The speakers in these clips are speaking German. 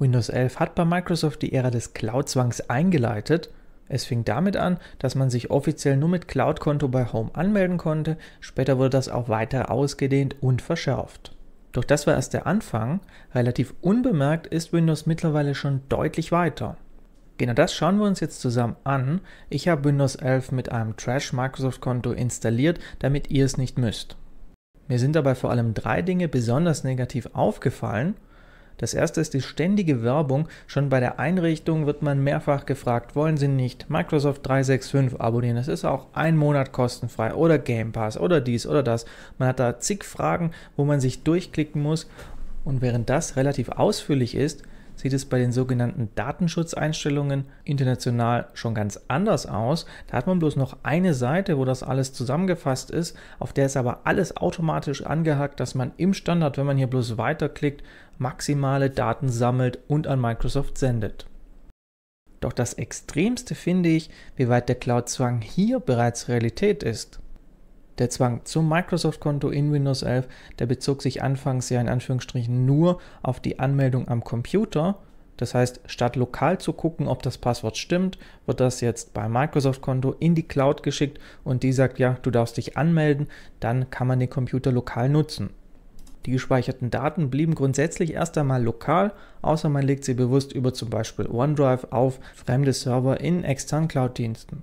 Windows 11 hat bei Microsoft die Ära des Cloud-Zwangs eingeleitet. Es fing damit an, dass man sich offiziell nur mit Cloud-Konto bei Home anmelden konnte, später wurde das auch weiter ausgedehnt und verschärft. Doch das war erst der Anfang, relativ unbemerkt ist Windows mittlerweile schon deutlich weiter. Genau das schauen wir uns jetzt zusammen an. Ich habe Windows 11 mit einem Trash Microsoft Konto installiert, damit ihr es nicht müsst. Mir sind dabei vor allem drei Dinge besonders negativ aufgefallen das erste ist die ständige Werbung. Schon bei der Einrichtung wird man mehrfach gefragt, wollen Sie nicht Microsoft 365 abonnieren? Das ist auch ein Monat kostenfrei oder Game Pass oder dies oder das. Man hat da zig Fragen, wo man sich durchklicken muss. Und während das relativ ausführlich ist, sieht es bei den sogenannten Datenschutzeinstellungen international schon ganz anders aus. Da hat man bloß noch eine Seite, wo das alles zusammengefasst ist. Auf der ist aber alles automatisch angehackt, dass man im Standard, wenn man hier bloß weiterklickt, maximale Daten sammelt und an Microsoft sendet. Doch das Extremste finde ich, wie weit der Cloud-Zwang hier bereits Realität ist. Der Zwang zum Microsoft-Konto in Windows 11, der bezog sich anfangs ja in Anführungsstrichen nur auf die Anmeldung am Computer. Das heißt, statt lokal zu gucken, ob das Passwort stimmt, wird das jetzt beim Microsoft-Konto in die Cloud geschickt und die sagt, ja, du darfst dich anmelden, dann kann man den Computer lokal nutzen. Die gespeicherten Daten blieben grundsätzlich erst einmal lokal, außer man legt sie bewusst über zum Beispiel OneDrive auf fremde Server in externen Cloud-Diensten.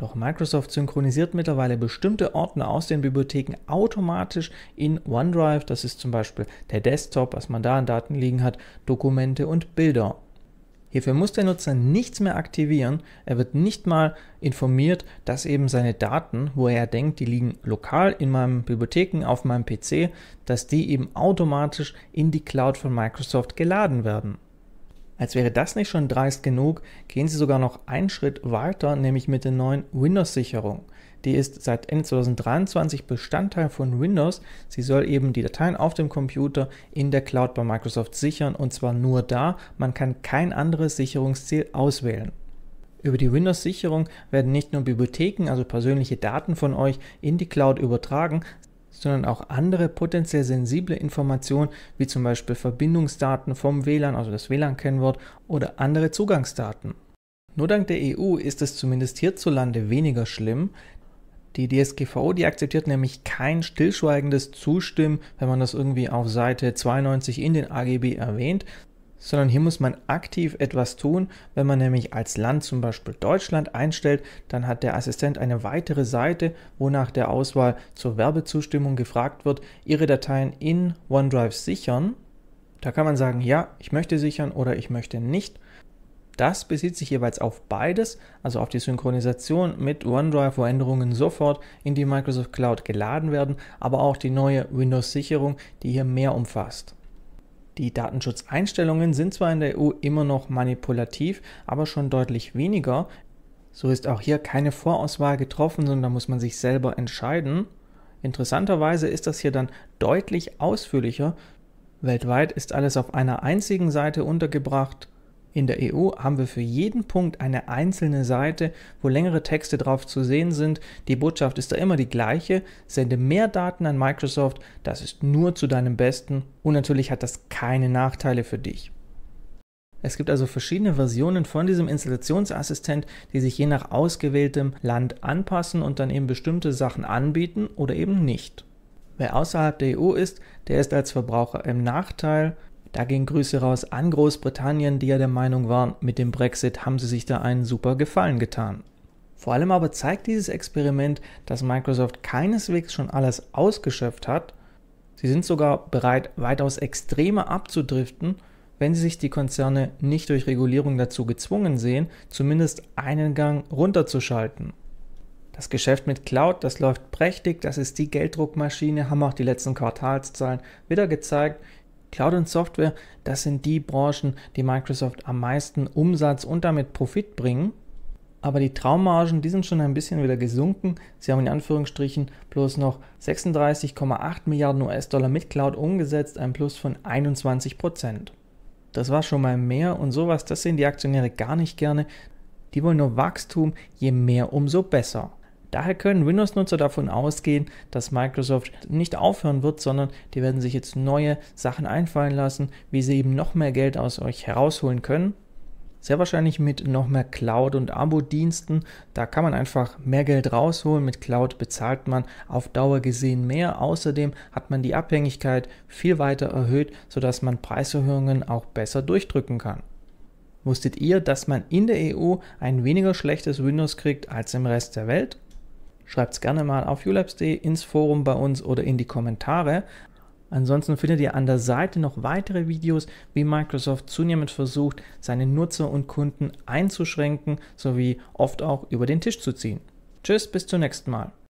Doch Microsoft synchronisiert mittlerweile bestimmte Ordner aus den Bibliotheken automatisch in OneDrive. Das ist zum Beispiel der Desktop, was man da an Daten liegen hat, Dokumente und Bilder. Hierfür muss der Nutzer nichts mehr aktivieren. Er wird nicht mal informiert, dass eben seine Daten, wo er denkt, die liegen lokal in meinem Bibliotheken auf meinem PC, dass die eben automatisch in die Cloud von Microsoft geladen werden. Als wäre das nicht schon dreist genug, gehen sie sogar noch einen Schritt weiter, nämlich mit der neuen Windows-Sicherung. Die ist seit Ende 2023 Bestandteil von Windows. Sie soll eben die Dateien auf dem Computer in der Cloud bei Microsoft sichern und zwar nur da. Man kann kein anderes Sicherungsziel auswählen. Über die Windows-Sicherung werden nicht nur Bibliotheken, also persönliche Daten von euch, in die Cloud übertragen, sondern auch andere potenziell sensible Informationen, wie zum Beispiel Verbindungsdaten vom WLAN, also das WLAN-Kennwort, oder andere Zugangsdaten. Nur dank der EU ist es zumindest hierzulande weniger schlimm. Die DSGVO, die akzeptiert nämlich kein stillschweigendes Zustimmen, wenn man das irgendwie auf Seite 92 in den AGB erwähnt, sondern hier muss man aktiv etwas tun. Wenn man nämlich als Land zum Beispiel Deutschland einstellt, dann hat der Assistent eine weitere Seite, wonach der Auswahl zur Werbezustimmung gefragt wird, Ihre Dateien in OneDrive sichern. Da kann man sagen, ja, ich möchte sichern oder ich möchte nicht. Das bezieht sich jeweils auf beides, also auf die Synchronisation mit OneDrive, wo Änderungen sofort in die Microsoft Cloud geladen werden, aber auch die neue Windows-Sicherung, die hier mehr umfasst. Die Datenschutzeinstellungen sind zwar in der EU immer noch manipulativ, aber schon deutlich weniger. So ist auch hier keine Vorauswahl getroffen, sondern da muss man sich selber entscheiden. Interessanterweise ist das hier dann deutlich ausführlicher. Weltweit ist alles auf einer einzigen Seite untergebracht in der EU haben wir für jeden Punkt eine einzelne Seite, wo längere Texte drauf zu sehen sind. Die Botschaft ist da immer die gleiche. Sende mehr Daten an Microsoft, das ist nur zu deinem Besten und natürlich hat das keine Nachteile für dich. Es gibt also verschiedene Versionen von diesem Installationsassistent, die sich je nach ausgewähltem Land anpassen und dann eben bestimmte Sachen anbieten oder eben nicht. Wer außerhalb der EU ist, der ist als Verbraucher im Nachteil. Da gehen Grüße raus an Großbritannien, die ja der Meinung waren, mit dem Brexit haben sie sich da einen super Gefallen getan. Vor allem aber zeigt dieses Experiment, dass Microsoft keineswegs schon alles ausgeschöpft hat. Sie sind sogar bereit, weitaus extremer abzudriften, wenn sie sich die Konzerne nicht durch Regulierung dazu gezwungen sehen, zumindest einen Gang runterzuschalten. Das Geschäft mit Cloud, das läuft prächtig, das ist die Gelddruckmaschine, haben auch die letzten Quartalszahlen wieder gezeigt. Cloud und Software, das sind die Branchen, die Microsoft am meisten Umsatz und damit Profit bringen. Aber die Traummargen, die sind schon ein bisschen wieder gesunken. Sie haben in Anführungsstrichen bloß noch 36,8 Milliarden US-Dollar mit Cloud umgesetzt, ein Plus von 21 Prozent. Das war schon mal mehr und sowas, das sehen die Aktionäre gar nicht gerne. Die wollen nur Wachstum, je mehr, umso besser. Daher können Windows-Nutzer davon ausgehen, dass Microsoft nicht aufhören wird, sondern die werden sich jetzt neue Sachen einfallen lassen, wie sie eben noch mehr Geld aus euch herausholen können. Sehr wahrscheinlich mit noch mehr Cloud- und Abo-Diensten. Da kann man einfach mehr Geld rausholen. Mit Cloud bezahlt man auf Dauer gesehen mehr. Außerdem hat man die Abhängigkeit viel weiter erhöht, sodass man Preiserhöhungen auch besser durchdrücken kann. Wusstet ihr, dass man in der EU ein weniger schlechtes Windows kriegt als im Rest der Welt? Schreibt es gerne mal auf ulabs.de ins Forum bei uns oder in die Kommentare. Ansonsten findet ihr an der Seite noch weitere Videos, wie Microsoft zunehmend versucht, seine Nutzer und Kunden einzuschränken sowie oft auch über den Tisch zu ziehen. Tschüss, bis zum nächsten Mal.